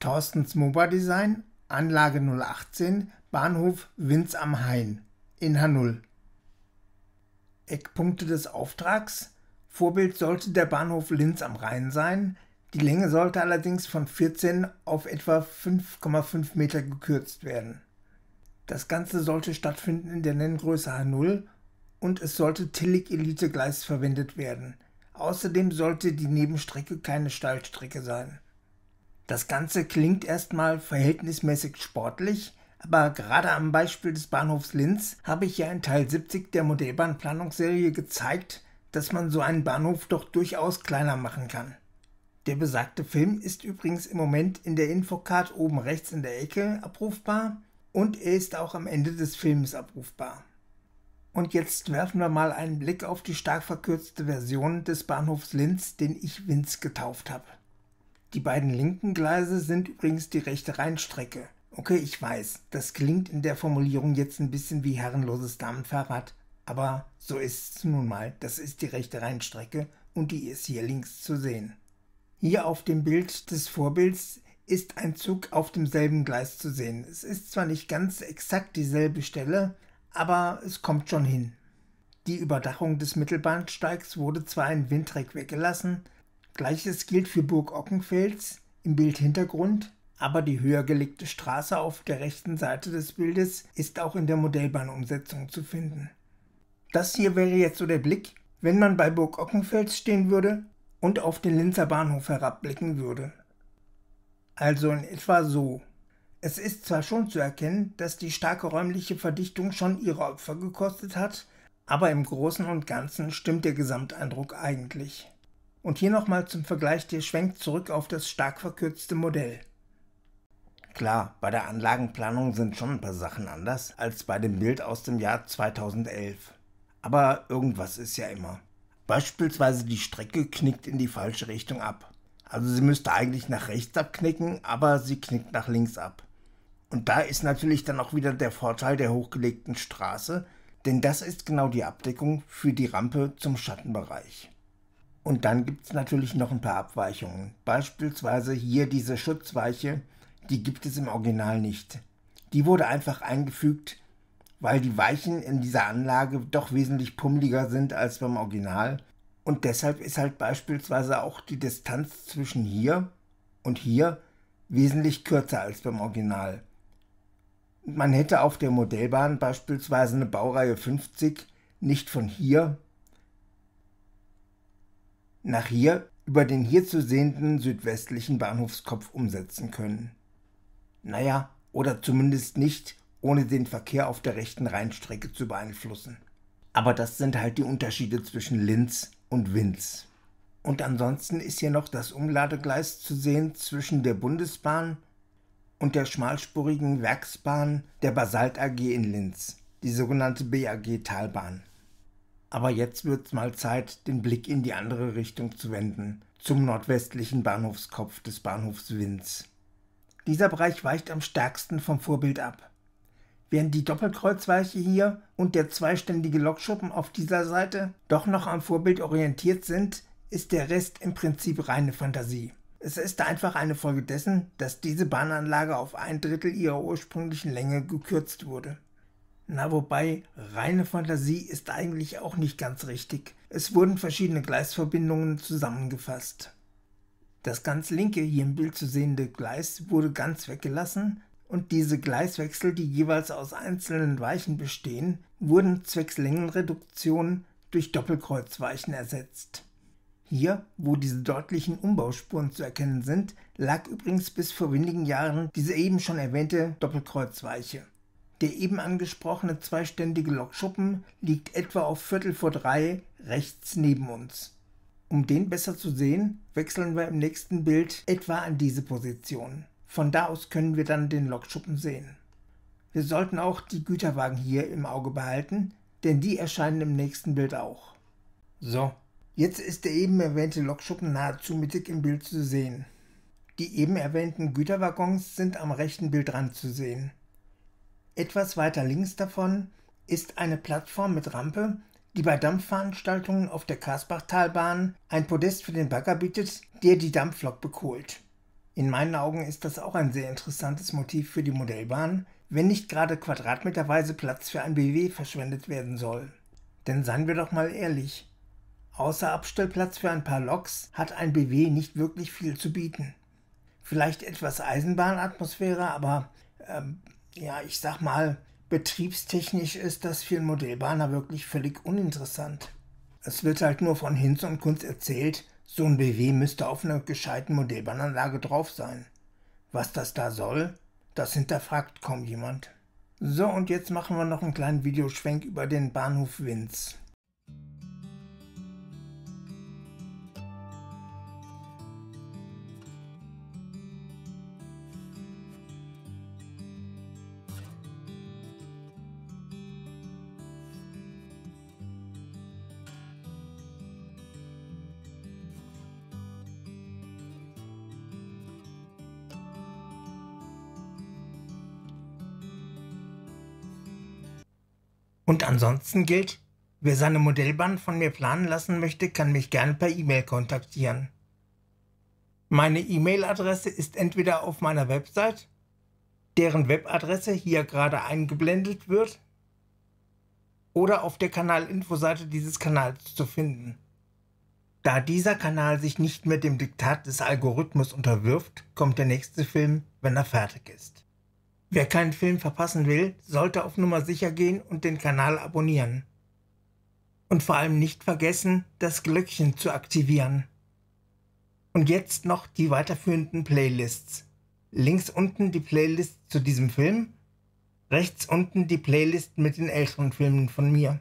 Thorstens Moba Design, Anlage 018, Bahnhof Winz am Hain in H0. Eckpunkte des Auftrags Vorbild sollte der Bahnhof Linz am Rhein sein, die Länge sollte allerdings von 14 auf etwa 5,5 Meter gekürzt werden. Das Ganze sollte stattfinden in der Nenngröße H0 und es sollte Tillig Elite Gleis verwendet werden. Außerdem sollte die Nebenstrecke keine Steilstrecke sein. Das Ganze klingt erstmal verhältnismäßig sportlich, aber gerade am Beispiel des Bahnhofs Linz habe ich ja in Teil 70 der Modellbahnplanungsserie gezeigt, dass man so einen Bahnhof doch durchaus kleiner machen kann. Der besagte Film ist übrigens im Moment in der Infocard oben rechts in der Ecke abrufbar und er ist auch am Ende des Films abrufbar. Und jetzt werfen wir mal einen Blick auf die stark verkürzte Version des Bahnhofs Linz, den ich Winz getauft habe. Die beiden linken Gleise sind übrigens die rechte Rheinstrecke. Okay, ich weiß, das klingt in der Formulierung jetzt ein bisschen wie herrenloses Damenfahrrad, aber so ist es nun mal. Das ist die rechte Rheinstrecke und die ist hier links zu sehen. Hier auf dem Bild des Vorbilds ist ein Zug auf demselben Gleis zu sehen. Es ist zwar nicht ganz exakt dieselbe Stelle, aber es kommt schon hin. Die Überdachung des Mittelbahnsteigs wurde zwar in Windreck weggelassen, Gleiches gilt für Burg Ockenfels im Bildhintergrund, aber die höher gelegte Straße auf der rechten Seite des Bildes ist auch in der Modellbahnumsetzung zu finden. Das hier wäre jetzt so der Blick, wenn man bei Burg Ockenfels stehen würde und auf den Linzer Bahnhof herabblicken würde. Also in etwa so. Es ist zwar schon zu erkennen, dass die starke räumliche Verdichtung schon ihre Opfer gekostet hat, aber im Großen und Ganzen stimmt der Gesamteindruck eigentlich. Und hier nochmal zum Vergleich der Schwenk zurück auf das stark verkürzte Modell. Klar, bei der Anlagenplanung sind schon ein paar Sachen anders als bei dem Bild aus dem Jahr 2011. Aber irgendwas ist ja immer. Beispielsweise die Strecke knickt in die falsche Richtung ab. Also sie müsste eigentlich nach rechts abknicken, aber sie knickt nach links ab. Und da ist natürlich dann auch wieder der Vorteil der hochgelegten Straße, denn das ist genau die Abdeckung für die Rampe zum Schattenbereich. Und dann gibt es natürlich noch ein paar Abweichungen. Beispielsweise hier diese Schutzweiche, die gibt es im Original nicht. Die wurde einfach eingefügt, weil die Weichen in dieser Anlage doch wesentlich pummeliger sind als beim Original. Und deshalb ist halt beispielsweise auch die Distanz zwischen hier und hier wesentlich kürzer als beim Original. Man hätte auf der Modellbahn beispielsweise eine Baureihe 50 nicht von hier nach hier über den hier zu sehenden südwestlichen Bahnhofskopf umsetzen können. Naja, oder zumindest nicht, ohne den Verkehr auf der rechten Rheinstrecke zu beeinflussen. Aber das sind halt die Unterschiede zwischen Linz und Winz. Und ansonsten ist hier noch das Umladegleis zu sehen zwischen der Bundesbahn und der schmalspurigen Werksbahn der Basalt AG in Linz, die sogenannte BAG Talbahn. Aber jetzt wird es mal Zeit, den Blick in die andere Richtung zu wenden, zum nordwestlichen Bahnhofskopf des Bahnhofs Winz. Dieser Bereich weicht am stärksten vom Vorbild ab. Während die Doppelkreuzweiche hier und der zweiständige Lokschuppen auf dieser Seite doch noch am Vorbild orientiert sind, ist der Rest im Prinzip reine Fantasie. Es ist einfach eine Folge dessen, dass diese Bahnanlage auf ein Drittel ihrer ursprünglichen Länge gekürzt wurde. Na, wobei, reine Fantasie ist eigentlich auch nicht ganz richtig. Es wurden verschiedene Gleisverbindungen zusammengefasst. Das ganz linke, hier im Bild zu sehende Gleis wurde ganz weggelassen und diese Gleiswechsel, die jeweils aus einzelnen Weichen bestehen, wurden zwecks Längenreduktion durch Doppelkreuzweichen ersetzt. Hier, wo diese deutlichen Umbauspuren zu erkennen sind, lag übrigens bis vor wenigen Jahren diese eben schon erwähnte Doppelkreuzweiche. Der eben angesprochene zweiständige Lokschuppen liegt etwa auf Viertel vor drei rechts neben uns. Um den besser zu sehen, wechseln wir im nächsten Bild etwa an diese Position. Von da aus können wir dann den Lokschuppen sehen. Wir sollten auch die Güterwagen hier im Auge behalten, denn die erscheinen im nächsten Bild auch. So, jetzt ist der eben erwähnte Lokschuppen nahezu mittig im Bild zu sehen. Die eben erwähnten Güterwaggons sind am rechten Bildrand zu sehen. Etwas weiter links davon ist eine Plattform mit Rampe, die bei Dampfveranstaltungen auf der Kasbachtalbahn ein Podest für den Bagger bietet, der die Dampflok bekohlt. In meinen Augen ist das auch ein sehr interessantes Motiv für die Modellbahn, wenn nicht gerade quadratmeterweise Platz für ein BW verschwendet werden soll. Denn seien wir doch mal ehrlich, außer Abstellplatz für ein paar Loks hat ein BW nicht wirklich viel zu bieten. Vielleicht etwas Eisenbahnatmosphäre, aber ähm, ja, ich sag mal, betriebstechnisch ist das für einen Modellbahner wirklich völlig uninteressant. Es wird halt nur von Hinz und Kunz erzählt, so ein BW müsste auf einer gescheiten Modellbahnanlage drauf sein. Was das da soll, das hinterfragt kaum jemand. So, und jetzt machen wir noch einen kleinen Videoschwenk über den Bahnhof Winz. Und ansonsten gilt, wer seine Modellbahn von mir planen lassen möchte, kann mich gerne per E-Mail kontaktieren. Meine E-Mail-Adresse ist entweder auf meiner Website, deren Webadresse hier gerade eingeblendet wird, oder auf der Kanalinfo-Seite dieses Kanals zu finden. Da dieser Kanal sich nicht mehr dem Diktat des Algorithmus unterwirft, kommt der nächste Film, wenn er fertig ist. Wer keinen Film verpassen will, sollte auf Nummer sicher gehen und den Kanal abonnieren. Und vor allem nicht vergessen, das Glöckchen zu aktivieren. Und jetzt noch die weiterführenden Playlists. Links unten die Playlist zu diesem Film, rechts unten die Playlist mit den älteren Filmen von mir.